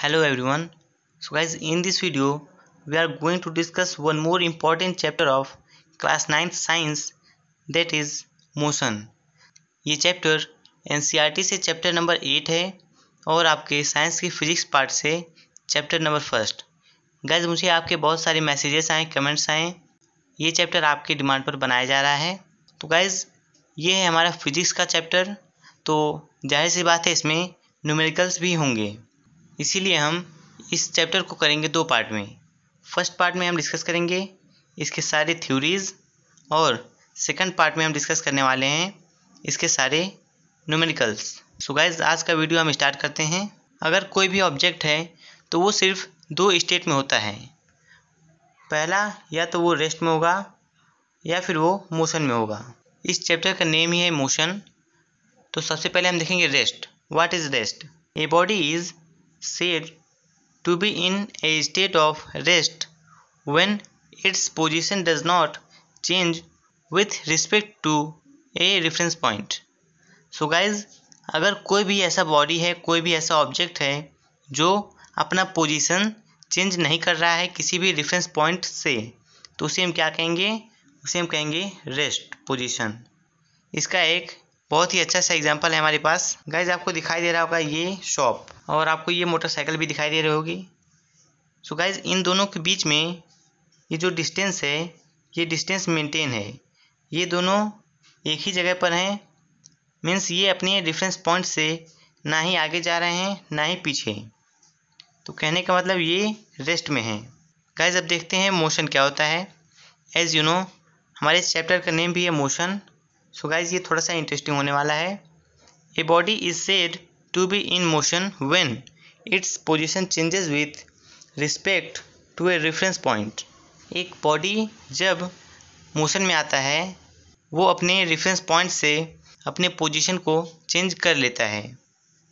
hello everyone so guys in this video we are going to discuss one more important chapter of class ninth science that is motion ये chapter एन e से chapter number eight है और आपके science की physics part से chapter number first guys मुझे आपके बहुत सारे मैसेजेस आए कमेंट्स आए ये चैप्टर आपके डिमांड पर बनाया जा रहा है तो गाइज़ ये है हमारा फिजिक्स का चैप्टर तो जाहिर सी बात है इसमें न्यूमेरिकल्स भी होंगे इसीलिए हम इस चैप्टर को करेंगे दो पार्ट में फर्स्ट पार्ट में हम डिस्कस करेंगे इसके सारे थ्योरीज़ और सेकंड पार्ट में हम डिस्कस करने वाले हैं इसके सारे न्यूमेरिकल्स सो गाइस आज का वीडियो हम स्टार्ट करते हैं अगर कोई भी ऑब्जेक्ट है तो वो सिर्फ दो स्टेट में होता है पहला या तो वो रेस्ट में होगा या फिर वो मोशन में होगा इस चैप्टर का नेम ही है मोशन तो सबसे पहले हम देखेंगे rest what is rest a body is said to be in a state of rest when its position does not change with respect to a reference point so guys अगर कोई भी ऐसा बॉडी है कोई भी ऐसा ऑब्जेक्ट है जो अपना पोजीशन चेंज नहीं कर रहा है किसी भी रेफरेंस पॉइंट से तो उसे हम क्या कहेंगे उसे हम कहेंगे रेस्ट पोजीशन इसका एक बहुत ही अच्छा सा एग्जाम्पल है हमारे पास गाइज आपको दिखाई दे रहा होगा ये शॉप और आपको ये मोटरसाइकिल भी दिखाई दे रही होगी सो गाइज इन दोनों के बीच में ये जो डिस्टेंस है ये डिस्टेंस मेंटेन है ये दोनों एक ही जगह पर हैं मीन्स ये अपने डिफरेंस पॉइंट से ना ही आगे जा रहे हैं ना ही पीछे तो कहने का मतलब ये रेस्ट में है गाइज अब देखते हैं मोशन क्या होता है एज़ यू नो हमारे इस चैप्टर का नेम भी है मोशन सो गाइज ये थोड़ा सा इंटरेस्टिंग होने वाला है a body is said to be in motion when its position changes with respect to a reference point एक बॉडी जब मोशन में आता है वो अपने रेफरेंस पॉइंट से अपने पोजिशन को चेंज कर लेता है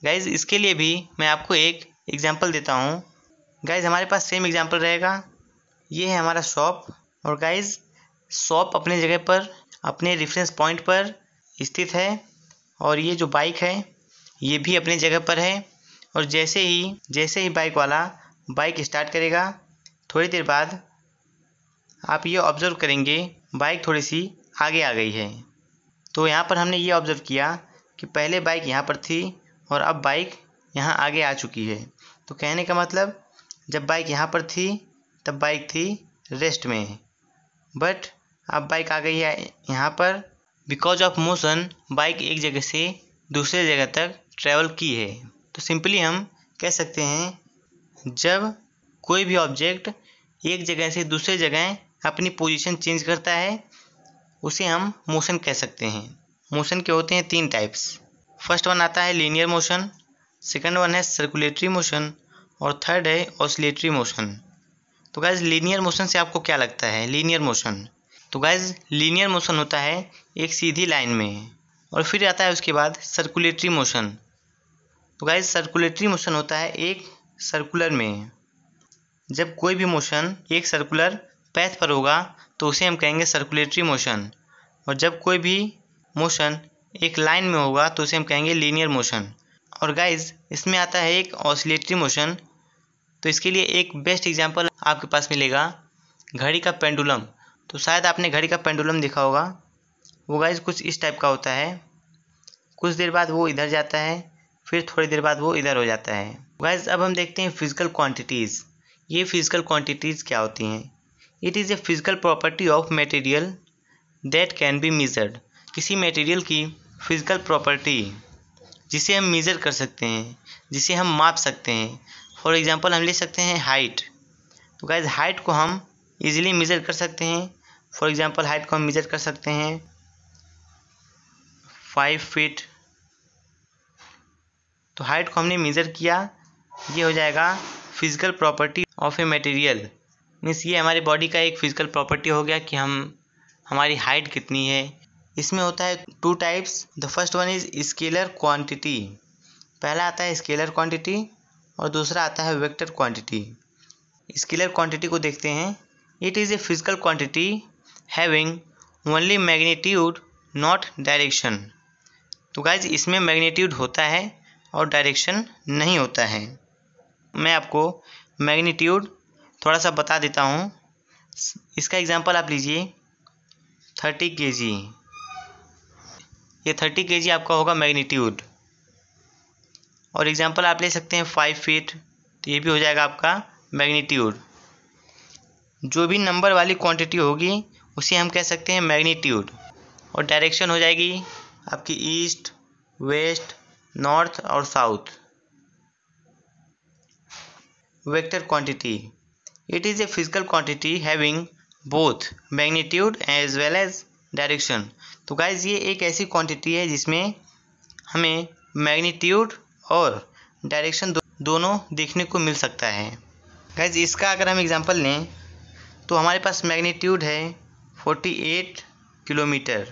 गाइज इसके लिए भी मैं आपको एक एग्जाम्पल देता हूँ गाइज हमारे पास सेम एग्जाम्पल रहेगा ये है हमारा शॉप और गाइज शॉप अपने जगह पर अपने रेफरेंस पॉइंट पर स्थित है और ये जो बाइक है ये भी अपने जगह पर है और जैसे ही जैसे ही बाइक वाला बाइक स्टार्ट करेगा थोड़ी देर बाद आप ये ऑब्ज़र्व करेंगे बाइक थोड़ी सी आगे आ गई है तो यहाँ पर हमने ये ऑब्ज़र्व किया कि पहले बाइक यहाँ पर थी और अब बाइक यहाँ आगे आ चुकी है तो कहने का मतलब जब बाइक यहाँ पर थी तब बाइक थी रेस्ट में बट अब बाइक आ गई है यहाँ पर बिकॉज ऑफ मोशन बाइक एक जगह से दूसरे जगह तक ट्रैवल की है तो सिंपली हम कह सकते हैं जब कोई भी ऑब्जेक्ट एक जगह से दूसरे जगह अपनी पोजीशन चेंज करता है उसे हम मोशन कह सकते हैं मोशन के होते हैं तीन टाइप्स फर्स्ट वन आता है लीनियर मोशन सेकंड वन है सर्कुलेटरी मोशन और थर्ड है ऑसिलेटरी मोशन तो गैस लीनियर मोशन से आपको क्या लगता है लीनियर मोशन तो गाइज लीनियर मोशन होता है एक सीधी लाइन में और फिर आता है उसके बाद सर्कुलेटरी मोशन तो गाइज सर्कुलेटरी मोशन होता है एक सर्कुलर में जब कोई भी मोशन एक सर्कुलर पैथ पर होगा तो उसे हम कहेंगे सर्कुलेटरी मोशन और जब कोई भी मोशन एक लाइन में होगा तो उसे हम कहेंगे लीनियर मोशन और गाइज इसमें आता है एक ऑसिलेटरी मोशन तो इसके लिए एक बेस्ट एग्जाम्पल आपके पास मिलेगा घड़ी का पेंडुलम तो शायद आपने घड़ी का पेंडुलम देखा होगा वो गाइज कुछ इस टाइप का होता है कुछ देर बाद वो इधर जाता है फिर थोड़ी देर बाद वो इधर हो जाता है गाइज अब हम देखते हैं फिजिकल क्वांटिटीज़ ये फिजिकल क्वांटिटीज़ क्या होती हैं it is a physical property of material that can be measured किसी मटेरियल की फिजिकल प्रॉपर्टी जिसे हम मेज़र कर सकते हैं जिसे हम माप सकते हैं फॉर एग्ज़ाम्पल हम ले सकते हैं हाइट तो गाइज हाइट को हम ईज़िली मेज़र कर सकते हैं फॉर एग्ज़ाम्पल हाइट को हम मेज़र कर सकते हैं फाइव फीट तो हाइट को हमने मेज़र किया ये हो जाएगा physical property of a material means ये हमारे बॉडी का एक फिज़िकल प्रॉपर्टी हो गया कि हम हमारी हाइट कितनी है इसमें होता है two types the first one is scalar quantity पहला आता है स्केलर क्वांटिटी और दूसरा आता है वेक्टर क्वांटिटी स्केलर क्वांटिटी को देखते हैं It is a physical quantity having only magnitude not direction तो गाइज इसमें मैग्नीट्यूड होता है और डायरेक्शन नहीं होता है मैं आपको मैग्नीट्यूड थोड़ा सा बता देता हूँ इसका एग्जांपल आप लीजिए थर्टी के जी ये थर्टी के जी आपका होगा मैग्नीट्यूड और एग्जांपल आप ले सकते हैं फाइव फीट तो ये भी हो जाएगा आपका मैग्नीट्यूड जो भी नंबर वाली क्वांटिटी होगी उसे हम कह सकते हैं मैग्नीट्यूड और डायरेक्शन हो जाएगी आपकी ईस्ट वेस्ट नॉर्थ और south vector quantity it is a physical quantity having both magnitude as well as direction तो गाइज ये एक ऐसी क्वांटिटी है जिसमें हमें मैग्नीट्यूड और डायरेक्शन दो, दोनों देखने को मिल सकता है गाइज इसका अगर हम एग्जांपल लें तो हमारे पास मैग्नीट्यूड है 48 किलोमीटर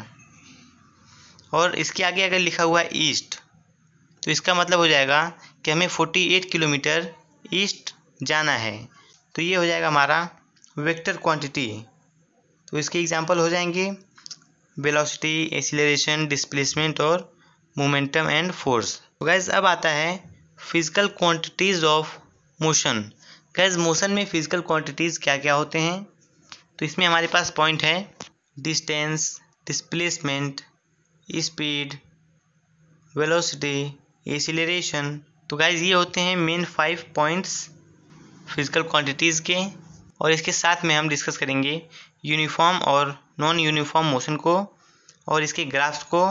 और इसके आगे अगर लिखा हुआ है ईस्ट तो इसका मतलब हो जाएगा कि हमें 48 किलोमीटर ईस्ट जाना है तो ये हो जाएगा हमारा वेक्टर क्वांटिटी तो इसके एग्जांपल हो जाएंगे वेलोसिटी एक्सीलरेशन डिस्प्लेसमेंट और मोमेंटम एंड फोर्स तो गैस अब आता है physical quantities of motion guys motion में फिजिकल क्वांटिटीज़ क्या क्या होते हैं तो इसमें हमारे पास पॉइंट है distance displacement speed velocity acceleration तो गाइज ये होते हैं main five points physical quantities के और इसके साथ में हम डिस्कस करेंगे यूनिफॉर्म और नॉन यूनिफॉर्म मोशन को और इसके ग्राफ्स को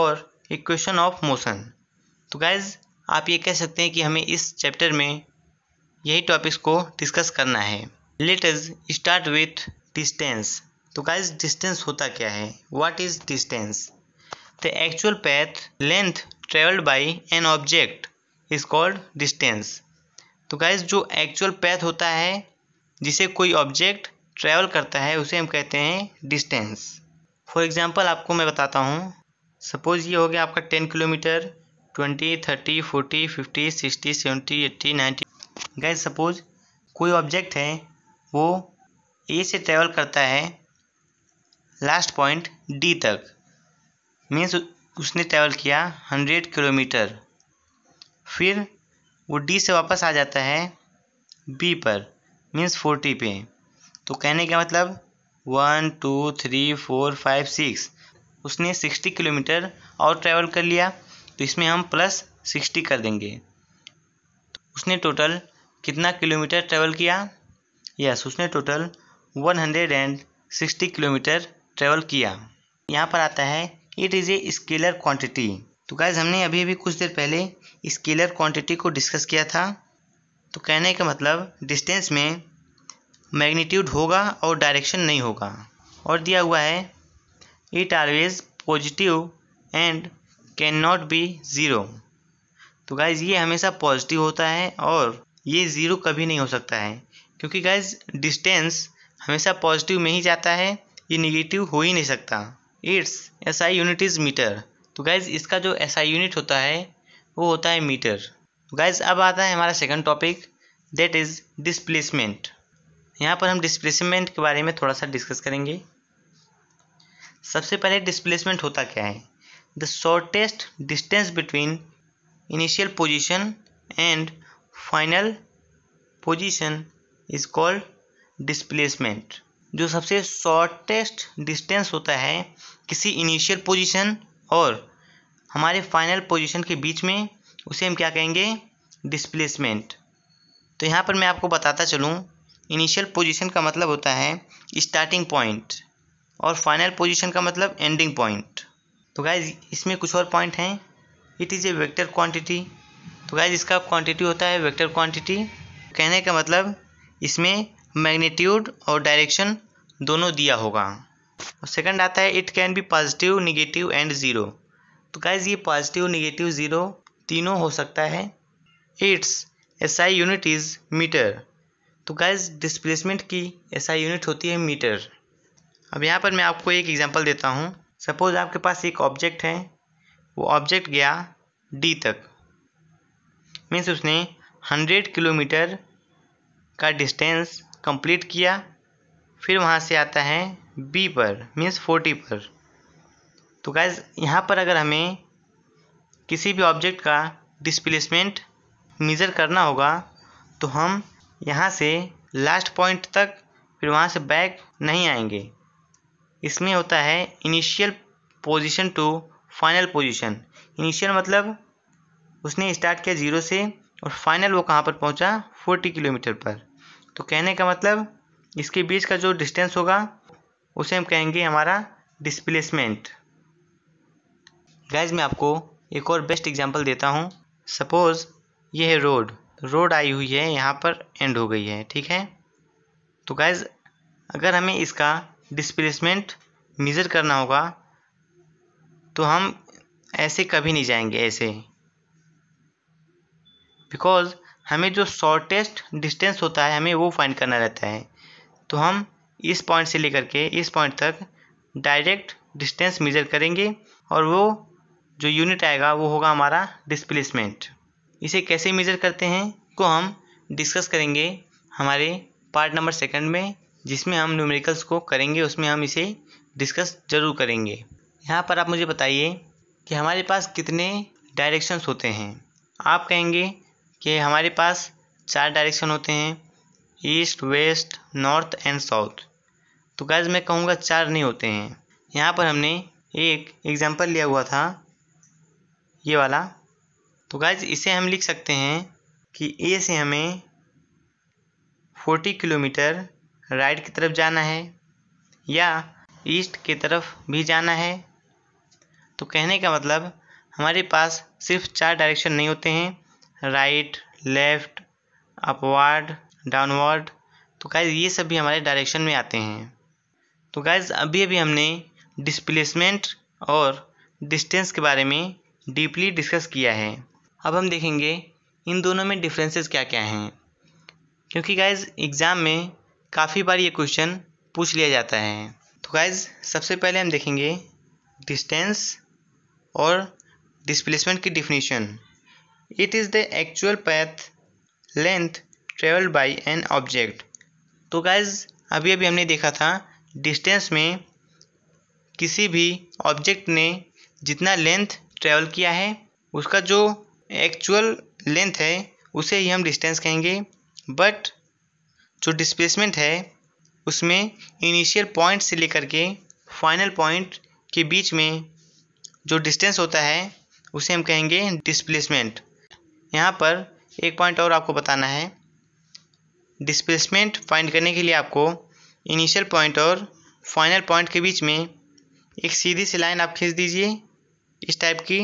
और इक्वेशन ऑफ मोशन तो गाइज आप ये कह सकते हैं कि हमें इस चैप्टर में यही टॉपिक्स को डिस्कस करना है let's start with distance तो गाइज डिस्टेंस होता क्या है what is distance the actual path length travelled by an object is called distance तो गाइज जो एक्चुअल पैथ होता है जिसे कोई ऑब्जेक्ट ट्रैवल करता है उसे हम कहते हैं डिस्टेंस फॉर एग्ज़ाम्पल आपको मैं बताता हूँ सपोज़ ये हो गया आपका ten kilometre twenty thirty forty fifty sixty seventy eighty ninety guys suppose कोई ऑब्जेक्ट है वो ए से ट्रेवल करता है लास्ट पॉइंट डी तक मीन्स उसने ट्रैवल किया हंड्रेड किलोमीटर फिर वो डी से वापस आ जाता है बी पर मीन्स फोर्टी पे तो कहने का मतलब one two three four five six उसने सिक्सटी किलोमीटर और ट्रैवल कर लिया तो इसमें हम प्लस सिक्सटी कर देंगे उसने टोटल कितना किलोमीटर ट्रेवल किया यस उसने total one hundred and sixty kilometre travel किया यहाँ पर आता है it is a scalar quantity तो गैज़ हमने अभी अभी कुछ देर पहले स्केलर क्वांटिटी को डिस्कस किया था तो कहने का मतलब डिस्टेंस में मैग्नीट्यूड होगा और डायरेक्शन नहीं होगा और दिया हुआ है it always positive and can not be zero तो गाइज ये हमेशा पॉजिटिव होता है और ये ज़ीरो कभी नहीं हो सकता है क्योंकि गैस डिस्टेंस हमेशा पॉजिटिव में ही जाता है ये निगेटिव हो ही नहीं सकता it's S I unit is metre तो गैज़ इसका जो एस आई यूनिट होता है वो होता है मीटर तो गैज़ अब आता है हमारा second topic that is displacement यहाँ पर हम डिस्प्लेसमेंट के बारे में थोड़ा सा डिस्कस करेंगे सबसे पहले डिस्प्लेसमेंट होता क्या है the shortest distance between initial position and final position is called displacement जो सबसे शॉर्टेस्ट डिस्टेंस होता है किसी इनिशियल पोजीशन और हमारे फाइनल पोजीशन के बीच में उसे हम क्या कहेंगे डिस्प्लेसमेंट तो यहाँ पर मैं आपको बताता चलूँ इनिशियल पोजीशन का मतलब होता है स्टार्टिंग पॉइंट और फाइनल पोजीशन का मतलब एंडिंग पॉइंट तो गाइज इसमें कुछ और पॉइंट हैं it is a vector quantity तो गाइज इसका क्वांटिटी होता है वेक्टर क्वांटिटी कहने का मतलब इसमें मैग्नीट्यूड और डायरेक्शन दोनों दिया होगा सेकंड आता है it can be positive negative and zero तो गाइज ये पॉजिटिव निगेटिव ज़ीरो तीनों हो सकता है it's S I unit is metre तो गाइज डिस्प्लेसमेंट की एस आई यूनिट होती है मीटर अब यहाँ पर मैं आपको एक एग्जांपल देता हूँ सपोज़ आपके पास एक ऑब्जेक्ट है वो ऑब्जेक्ट गया डी तक मीन्स उसने हंड्रेड किलोमीटर का डिस्टेंस कंप्लीट किया फिर वहाँ से आता है बी पर मीन्स फोर्टी पर तो गैज़ यहाँ पर अगर हमें किसी भी ऑब्जेक्ट का डिस्प्लेसमेंट मेज़र करना होगा तो हम यहाँ से लास्ट पॉइंट तक फिर वहाँ से बैक नहीं आएंगे इसमें होता है initial position to final position initial मतलब उसने स्टार्ट किया ज़ीरो से और फाइनल वो कहाँ पर पहुँचा फोर्टी किलोमीटर पर तो कहने का मतलब इसके बीच का जो डिस्टेंस होगा उसे हम कहेंगे हमारा डिस्प्लेसमेंट गैज मैं आपको एक और बेस्ट एग्जाम्पल देता हूँ सपोज़ ये है रोड रोड आई हुई है यहाँ पर एंड हो गई है ठीक है तो गैज अगर हमें इसका डिस्प्लेसमेंट मेज़र करना होगा तो हम ऐसे कभी नहीं जाएंगे ऐसे बिकॉज़ हमें जो शॉर्टेस्ट डिस्टेंस होता है हमें वो फाइंड करना रहता है तो हम इस पॉइंट से लेकर के इस पॉइंट तक डायरेक्ट डिस्टेंस मेजर करेंगे और वो जो यूनिट आएगा वो होगा हमारा डिस्प्लेसमेंट इसे कैसे मेजर करते हैं को हम डिस्कस करेंगे हमारे पार्ट नंबर सेकंड में जिसमें हम न्यूमेरिकल्स को करेंगे उसमें हम इसे डिस्कस ज़रूर करेंगे यहाँ पर आप मुझे बताइए कि हमारे पास कितने डायरेक्शंस होते हैं आप कहेंगे कि हमारे पास चार डायरेक्शन होते हैं east west north and south तो गैज मैं कहूँगा चार नहीं होते हैं यहाँ पर हमने एक एग्ज़ाम्पल लिया हुआ था ये वाला तो गैज इसे हम लिख सकते हैं कि ए से हमें फोर्टी किलोमीटर राइट की तरफ जाना है या ईस्ट की तरफ भी जाना है तो कहने का मतलब हमारे पास सिर्फ चार डायरेक्शन नहीं होते हैं राइट लेफ़्ट अपवर्ड डाउनवर्ड तो गाइज़ ये सब भी हमारे डायरेक्शन में आते हैं तो गाइज़ अभी अभी हमने डिस्प्लेसमेंट और डिस्टेंस के बारे में डीपली डिस्कस किया है अब हम देखेंगे इन दोनों में डिफरेंसेस क्या क्या हैं क्योंकि गाइज़ एग्ज़ाम में काफ़ी बार ये क्वेश्चन पूछ लिया जाता है तो गाइज़ सबसे पहले हम देखेंगे डिस्टेंस और डिस्प्लेसमेंट की definition it is the actual path length travelled by an object तो गाइज अभी अभी हमने देखा था डिस्टेंस में किसी भी ऑब्जेक्ट ने जितना लेंथ ट्रेवल किया है उसका जो एक्चुअल लेंथ है उसे ही हम डिस्टेंस कहेंगे बट जो डिस्प्लेसमेंट है उसमें इनिशियल पॉइंट से लेकर के फाइनल पॉइंट के बीच में जो डिस्टेंस होता है उसे हम कहेंगे डिस्प्लेसमेंट यहाँ पर एक पॉइंट और आपको बताना है डिस्प्लेसमेंट फाइंड करने के लिए आपको इनिशियल पॉइंट और फाइनल पॉइंट के बीच में एक सीधी सी लाइन आप खींच दीजिए इस टाइप की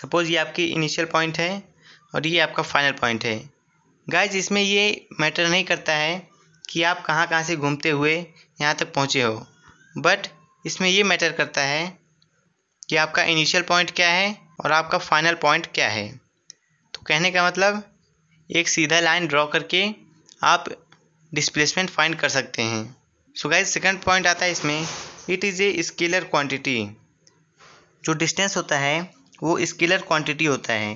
सपोज़ ये आपकी इनिशियल पॉइंट है और ये आपका फाइनल पॉइंट है गाइज इसमें ये मैटर नहीं करता है कि आप कहाँ कहाँ से घूमते हुए यहाँ तक पहुँचे हो बट इसमें ये मैटर करता है कि आपका इनिशियल पॉइंट क्या है और आपका फाइनल पॉइंट क्या है तो कहने का मतलब एक सीधा लाइन ड्रॉ करके आप डिस्प्लेसमेंट फाइंड कर सकते हैं सो गाइज सेकंड पॉइंट आता है इसमें it is a scalar quantity जो डिस्टेंस होता है वो स्केलर क्वांटिटी होता है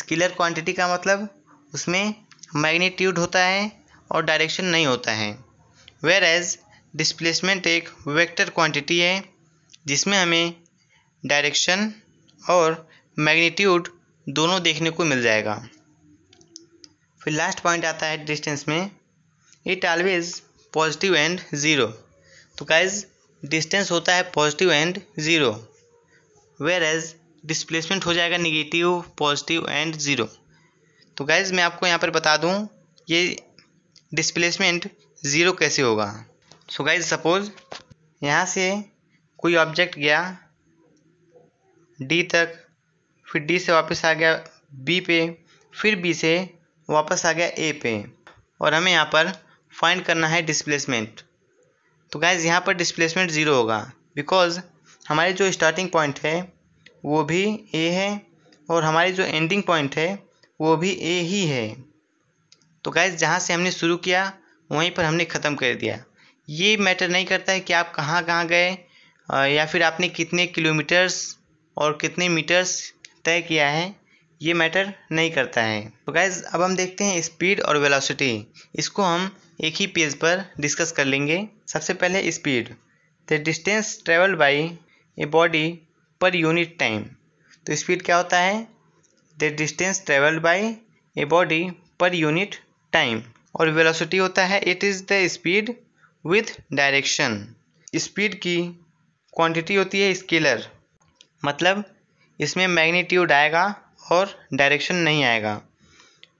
स्केलर क्वांटिटी का मतलब उसमें मैग्नीट्यूड होता है और डायरेक्शन नहीं होता है वेयर एज डिस्प्लेसमेंट एक वेक्टर क्वांटिटी है जिसमें हमें डायरेक्शन और मैग्नीट्यूड दोनों देखने को मिल जाएगा फिर लास्ट पॉइंट आता है डिस्टेंस में it always positive and zero तो गाइज डिस्टेंस होता है positive and zero whereas displacement हो जाएगा निगेटिव पॉजिटिव एंड ज़ीरो तो गाइज मैं आपको यहाँ पर बता दूँ ये डिस्प्लेसमेंट ज़ीरो कैसे होगा सो गाइज सपोज़ यहाँ से कोई ऑब्जेक्ट गया डी तक फिर डी से वापस आ गया बी पे फिर बी से वापस आ गया ए पे और हमें यहाँ पर फाइंड करना है डिस्प्लेसमेंट तो गैज़ यहाँ पर डिस्प्लेसमेंट ज़ीरो होगा बिकॉज़ हमारे जो स्टार्टिंग पॉइंट है वो भी ए है और हमारी जो एंडिंग पॉइंट है वो भी ए ही है तो गैज़ जहाँ से हमने शुरू किया वहीं पर हमने ख़त्म कर दिया ये मैटर नहीं करता है कि आप कहाँ कहाँ गए या फिर आपने कितने किलोमीटर्स और कितने मीटर्स तय किया है ये मैटर नहीं करता है तो गाइज अब हम देखते हैं स्पीड और वेलोसिटी इसको हम एक ही पेज पर डिस्कस कर लेंगे सबसे पहले speed the distance travel by a body per unit time तो स्पीड क्या होता है the distance travelled by a body per unit time और वेलोसिटी होता है it is the speed with direction speed की क्वांटिटी होती है स्केलर मतलब इसमें मैग्नीट्यूड आएगा और डायरेक्शन नहीं आएगा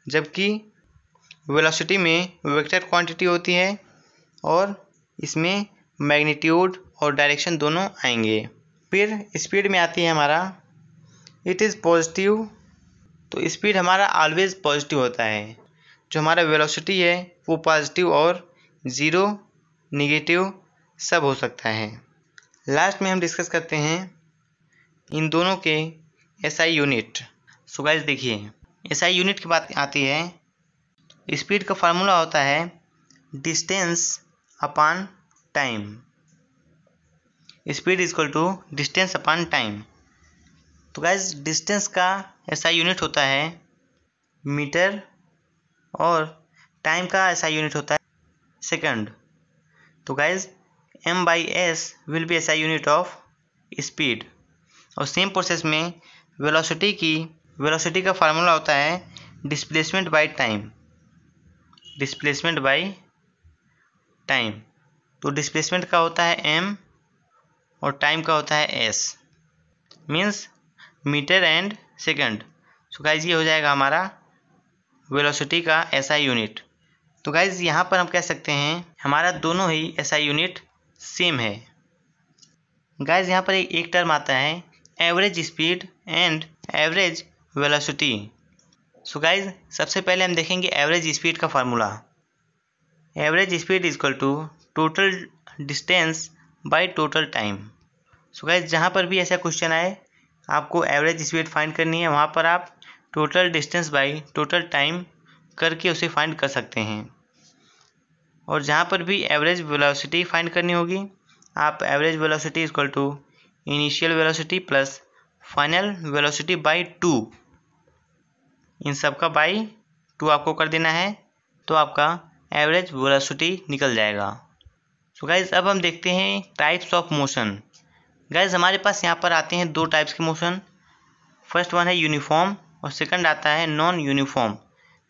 जबकि वेलोसिटी में वेक्टर क्वांटिटी होती है और इसमें मैग्नीट्यूड और डायरेक्शन दोनों आएंगे फिर स्पीड में आती है हमारा इट इज़ पॉजिटिव तो स्पीड हमारा ऑलवेज पॉजिटिव होता है जो हमारा वेलोसिटी है वो पॉजिटिव और ज़ीरो निगेटिव सब हो सकता है लास्ट में हम डिस्कस करते हैं इन दोनों के एसआई यूनिट सो गैस देखिए एसआई यूनिट की बात आती है स्पीड का फार्मूला होता है distance upon time speed equal to distance upon time तो गैस डिस्टेंस का एसआई यूनिट होता है मीटर और टाइम का ऐसा यूनिट होता है सेकंड तो guys m by s will be SI unit of speed और सेम प्रोसेस में वेलोसिटी की वेलोसिटी का फार्मूला होता है displacement by time displacement by time तो डिस्प्लेसमेंट का होता है एम और टाइम का होता है s means metre and second so guys ये हो जाएगा हमारा वेलोसिटी का एसआई यूनिट तो गाइज यहाँ पर हम कह सकते हैं हमारा दोनों ही ऐसा यूनिट सेम है गाइज यहाँ पर एक टर्म आता है average speed and average velocity so guys सबसे पहले हम देखेंगे एवरेज स्पीड का formula average speed equal to total distance by total time so guys जहाँ पर भी ऐसा क्वेश्चन आए आपको एवरेज स्पीड फाइंड करनी है वहाँ पर आप total distance by total time करके उसे फाइंड कर सकते हैं और जहाँ पर भी एवरेज वेलोसिटी फाइंड करनी होगी आप average velocity equal to initial velocity plus final velocity by two इन सब का बाई टू आपको कर देना है तो आपका एवरेज वेलोसिटी निकल जाएगा सो so गाइज अब हम देखते हैं टाइप्स ऑफ मोशन गाइज हमारे पास यहाँ पर आते हैं दो टाइप्स के मोशन फर्स्ट वन है यूनिफॉर्म और सेकंड आता है नॉन यूनिफॉर्म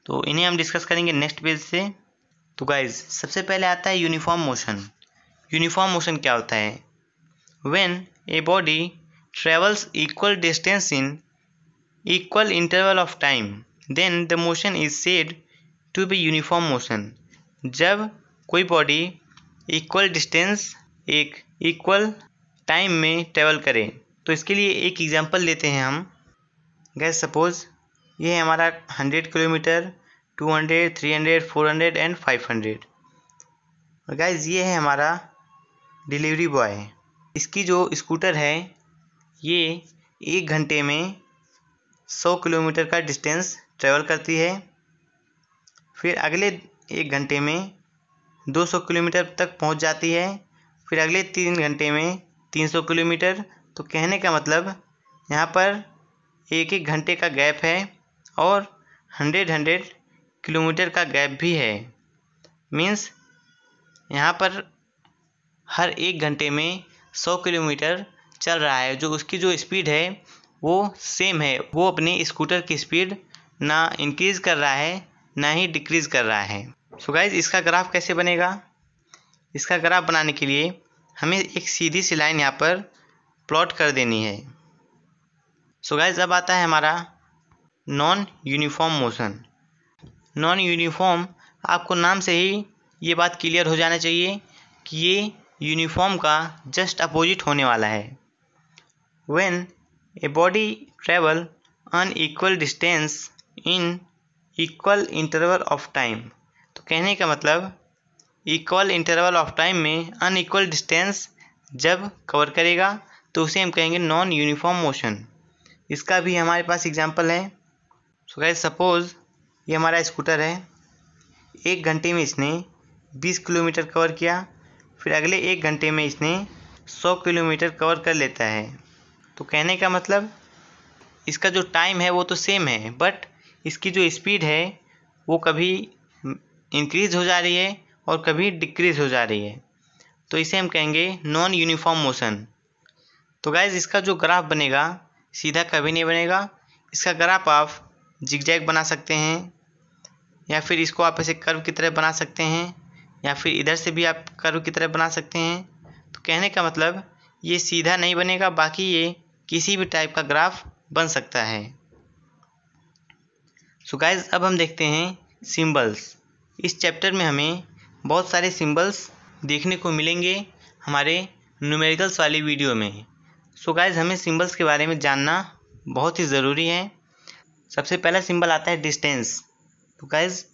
तो इन्हें हम डिस्कस करेंगे नेक्स्ट पेज से तो गाइज सबसे पहले आता है यूनिफॉर्म मोशन यूनिफॉर्म मोशन क्या होता है when a body travels equal distance in equal interval of time then the motion is said to be uniform motion जब कोई बॉडी इक्वल डिस्टेंस एक इक्वल टाइम में ट्रेवल करे तो इसके लिए एक एग्जांपल लेते हैं हम गैस सपोज़ ये है हमारा hundred kilometre two hundred three hundred four hundred and five hundred और गैस ये है हमारा डिलीवरी बॉय इसकी जो स्कूटर है ये एक घंटे में सौ किलोमीटर का डिस्टेंस ट्रैवल करती है फिर अगले एक घंटे में दो सौ किलोमीटर तक पहुंच जाती है फिर अगले तीन घंटे में तीन सौ किलोमीटर तो कहने का मतलब यहाँ पर एक एक घंटे का गैप है और हंड्रेड हंड्रेड किलोमीटर का गैप भी है मीन्स यहाँ पर हर एक घंटे में सौ किलोमीटर चल रहा है जो उसकी जो स्पीड है वो सेम है वो अपनी स्कूटर की स्पीड ना इंक्रीज़ कर रहा है ना ही डिक्रीज़ कर रहा है सो गाइज इसका ग्राफ कैसे बनेगा इसका ग्राफ बनाने के लिए हमें एक सीधी सी लाइन यहाँ पर प्लॉट कर देनी है सो so गाइज अब आता है हमारा non uniform motion non uniform आपको नाम से ही ये बात क्लियर हो जाना चाहिए कि ये यूनिफॉर्म का जस्ट अपोजिट होने वाला है when a body travel unequal distance in equal interval of time तो कहने का मतलब इक्वल इंटरवल ऑफ टाइम में एकवल डिस्टेंस जब कवर करेगा तो उसे हम कहेंगे नॉन यूनिफॉर्म मोशन इसका भी हमारे पास एग्जाम्पल है सो गाइस सपोज़ ये हमारा स्कूटर है एक घंटे में इसने 20 किलोमीटर कवर किया फिर अगले एक घंटे में इसने 100 किलोमीटर कवर कर लेता है तो कहने का मतलब इसका जो टाइम है वो तो सेम है बट इसकी जो स्पीड है वो कभी इंक्रीज़ हो जा रही है और कभी डिक्रीज़ हो जा रही है तो इसे हम कहेंगे नॉन यूनिफॉर्म मोशन तो गाइज इसका जो ग्राफ बनेगा सीधा कभी नहीं बनेगा इसका ग्राफ आप जिगजैग बना सकते हैं या फिर इसको आप ऐसे कर्व की तरह बना सकते हैं या फिर इधर से भी आप कर्व की तरह बना सकते हैं तो कहने का मतलब ये सीधा नहीं बनेगा बाकी ये किसी भी टाइप का ग्राफ बन सकता है सो गाइज अब हम देखते हैं सिंबल्स इस चैप्टर में हमें बहुत सारे सिंबल्स देखने को मिलेंगे हमारे न्यूमेरिकल्स वाली वीडियो में सो so गाइज हमें सिंबल्स के बारे में जानना बहुत ही ज़रूरी है सबसे पहला सिंबल आता है डिस्टेंस तो गाइज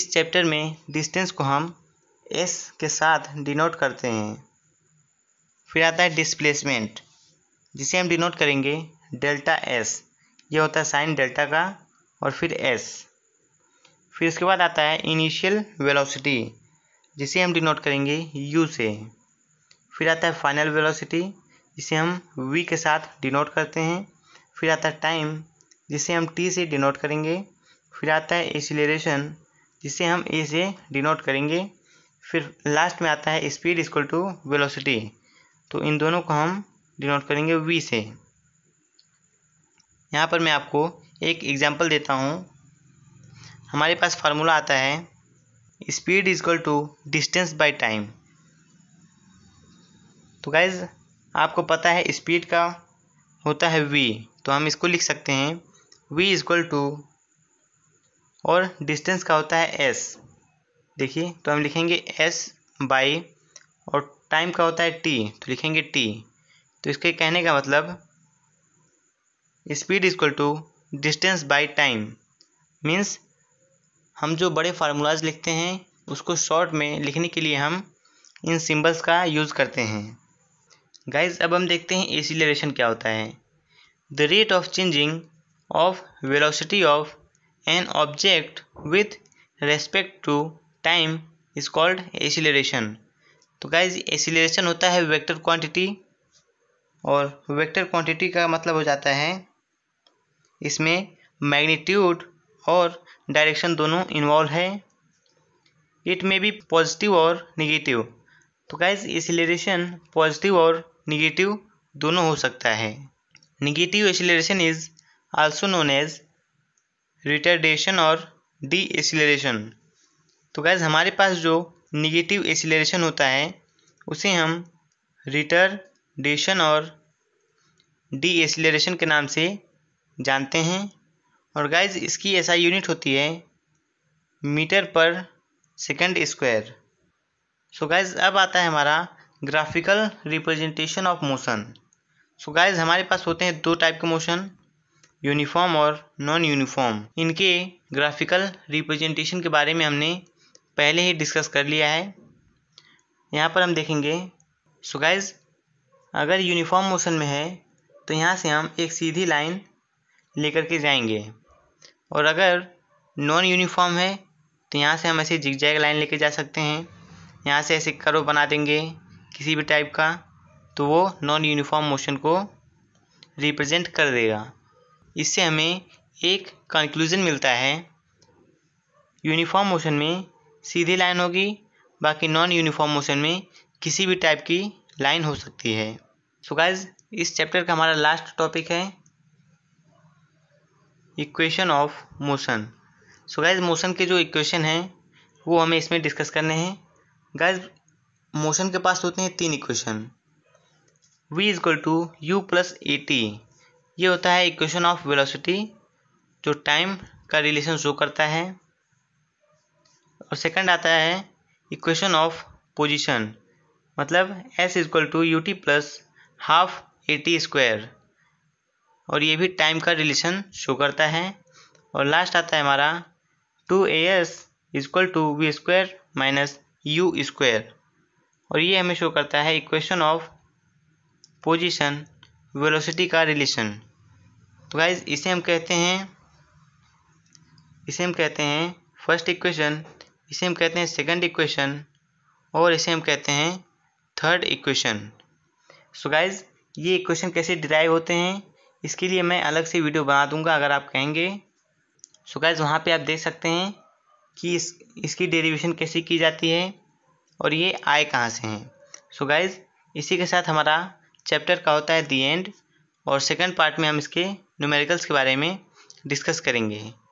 इस चैप्टर में डिस्टेंस को हम एस के साथ डिनोट करते हैं फिर आता है डिस्प्लेसमेंट जिसे हम डिनोट करेंगे डेल्टा एस ये होता है साइन डेल्टा का और फिर एस फिर उसके बाद आता है इनिशियल वेलोसिटी जिसे हम डिनोट करेंगे यू से फिर आता है फाइनल वेलोसिटी जिसे हम वी के साथ डिनोट करते हैं फिर आता है टाइम जिसे हम टी से डिनोट करेंगे फिर आता है एसिलेशन जिसे हम ए से डिनोट करेंगे फिर लास्ट में आता है स्पीड इक्वल टू वेलोसिटी तो इन दोनों को हम डिनोट करेंगे वी से यहाँ पर मैं आपको एक एग्जाम्पल देता हूँ हमारे पास फार्मूला आता है speed equal to distance by time तो गाइज आपको पता है स्पीड का होता है वी तो हम इसको लिख सकते हैं वी इजक्वल टू और डिस्टेंस का होता है एस देखिए तो हम लिखेंगे एस बाई और टाइम का होता है टी तो लिखेंगे टी तो इसके कहने का मतलब speed equal to distance by time means हम जो बड़े फार्मूलाज लिखते हैं उसको शॉर्ट में लिखने के लिए हम इन सिंबल्स का यूज़ करते हैं गाइज अब हम देखते हैं एसीलेशन क्या होता है the rate of changing of velocity of an object with respect to time is called acceleration तो गाइज एसिलेशन होता है वेक्टर क्वांटिटी और वेक्टर क्वांटिटी का मतलब हो जाता है इसमें मैग्नीट्यूड और डायरेक्शन दोनों इन्वॉल्व है इट मे भी पॉजिटिव और निगेटिव तो गाइज एसिलेशन पॉजिटिव और निगेटिव दोनों हो सकता है negative acceleration is also known as retardation और डी एसिलेशन तो गैज़ हमारे पास जो निगेटिव एसिलेशन होता है उसे हम रिटरडेशन और डी एसिलेशन के नाम से जानते हैं और गाइज इसकी ऐसा यूनिट होती है मीटर पर सेकंड स्क्वायर सो गाइज अब आता है हमारा graphical representation of motion so guys हमारे पास होते हैं दो टाइप के मोशन यूनिफॉर्म और नॉन यूनिफॉर्म इनके ग्राफिकल रिप्रेजेंटेशन के बारे में हमने पहले ही डिस्कस कर लिया है यहाँ पर हम देखेंगे सो गाइज अगर यूनिफॉर्म मोशन में है तो यहाँ से हम एक सीधी लाइन लेकर के जाएंगे और अगर नॉन यूनिफॉर्म है तो यहाँ से हम ऐसे जिगजैग लाइन लेके जा सकते हैं यहाँ से ऐसे करो बना देंगे किसी भी टाइप का तो वो नॉन यूनिफॉर्म मोशन को रिप्रेजेंट कर देगा इससे हमें एक कंक्लूज़न मिलता है यूनिफॉर्म मोशन में सीधी लाइन होगी बाकी नॉन यूनिफॉर्म मोशन में किसी भी टाइप की लाइन हो सकती है सो so गाइज इस चैप्टर का हमारा लास्ट टॉपिक है equation of motion so guys motion के जो इक्वेशन हैं वो हमें इसमें डिस्कस करने हैं गाइज मोशन के पास होते हैं तीन equation v is equal to u plus a t ये होता है इक्वेशन ऑफ वेलोसिटी जो टाइम का रिलेशन शो करता है और सेकंड आता है इक्वेशन ऑफ पोजीशन मतलब s equal to u t plus half a t square और ये भी टाइम का रिलेशन शो करता है और लास्ट आता है हमारा two a s equal to v square minus u square और ये हमें शो करता है इक्वेशन ऑफ पोजीशन वेलोसिटी का रिलेशन तो गाइज इसे हम कहते हैं इसे हम कहते हैं फर्स्ट इक्वेशन इसे हम कहते हैं सेकंड इक्वेशन और इसे हम कहते हैं थर्ड इक्वेशन सो गाइज ये इक्वेशन कैसे डिराइव होते हैं इसके लिए मैं अलग से वीडियो बना दूंगा अगर आप कहेंगे सो गाइज वहाँ पे आप देख सकते हैं कि इस इसकी डेरिवेशन कैसे की जाती है और ये आए कहाँ से हैं सो गाइज इसी के साथ हमारा चैप्टर का होता है दी एंड और सेकंड पार्ट में हम इसके न्यूमेरिकल्स के बारे में डिस्कस करेंगे